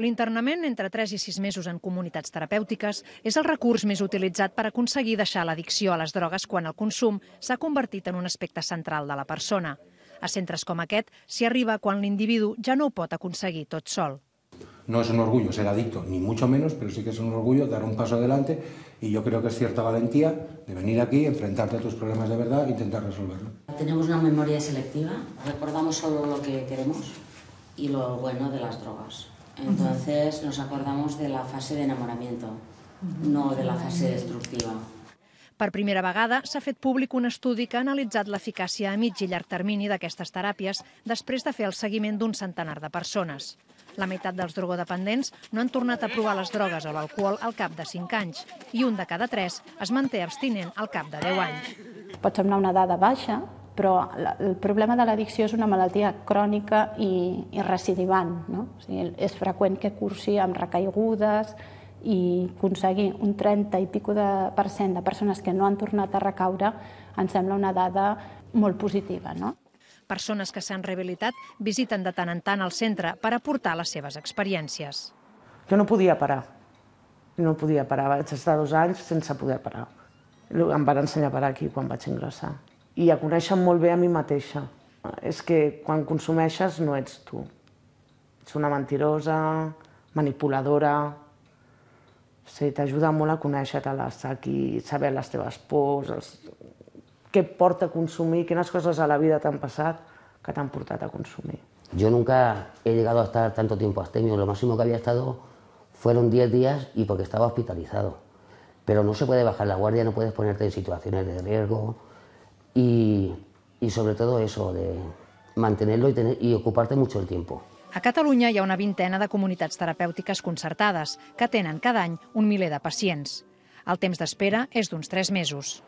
L'internament entre 3 i 6 mesos en comunitats terapèutiques és el recurs més utilitzat per aconseguir deixar l'addicció a les drogues quan el consum s'ha convertit en un aspecte central de la persona. A centres com aquest s'hi arriba quan l'individu ja no ho pot aconseguir tot sol. No és un orgull ser adicto, ni mucho menos, pero sí que es un orgullo dar un paso adelante y yo creo que es cierta valentía de venir aquí, enfrentarte a tus problemas de verdad e intentar resolverlo. Tenemos una memoria selectiva, recordamos solo lo que queremos y lo bueno de las drogas. Entonces nos acordamos de la fase de enamoramiento, no de la fase destructiva. Per primera vegada s'ha fet públic un estudi que ha analitzat l'eficàcia a mig i llarg termini d'aquestes teràpies després de fer el seguiment d'un centenar de persones. La meitat dels drogodependents no han tornat a provar les drogues o l'alcohol al cap de 5 anys i un de cada 3 es manté abstinent al cap de 10 anys. Pot semblar una dada baixa, però el problema de l'addicció és una malaltia crònica i, i recidivant. No? O sigui, és freqüent que cursi amb recaigudes i aconseguir un 30 i pico de per cent de persones que no han tornat a recaure em sembla una dada molt positiva. No? Persones que s'han rehabilitat visiten de tant en tant el centre per aportar les seves experiències. Jo no podia parar. No podia parar. Vaig estar dos anys sense poder parar. Em van ensenyar a parar aquí quan vaig ingressar i a conèixer molt bé a mi mateixa. És que quan consumeixes no ets tu. Ets una mentirosa, manipuladora... O sigui, t'ajuda molt a conèixer-te-les aquí, saber les teves pors, els... què porta a consumir, quines coses a la vida t'han passat que t'han portat a consumir. Yo nunca he llegado a estar tanto tiempo astemio. Lo máximo que había estado fueron 10 días y porque estaba hospitalizado. Pero no se puede bajar la guardia, no puedes ponerte en situaciones de riesgo, y, y sobre todo eso, de mantenerlo y, tener, y ocuparte mucho el tiempo. A Catalunya hi ha una vintena de comunitats terapèutiques concertades que tenen cada any un miler de pacients. El temps d'espera és d'uns tres mesos.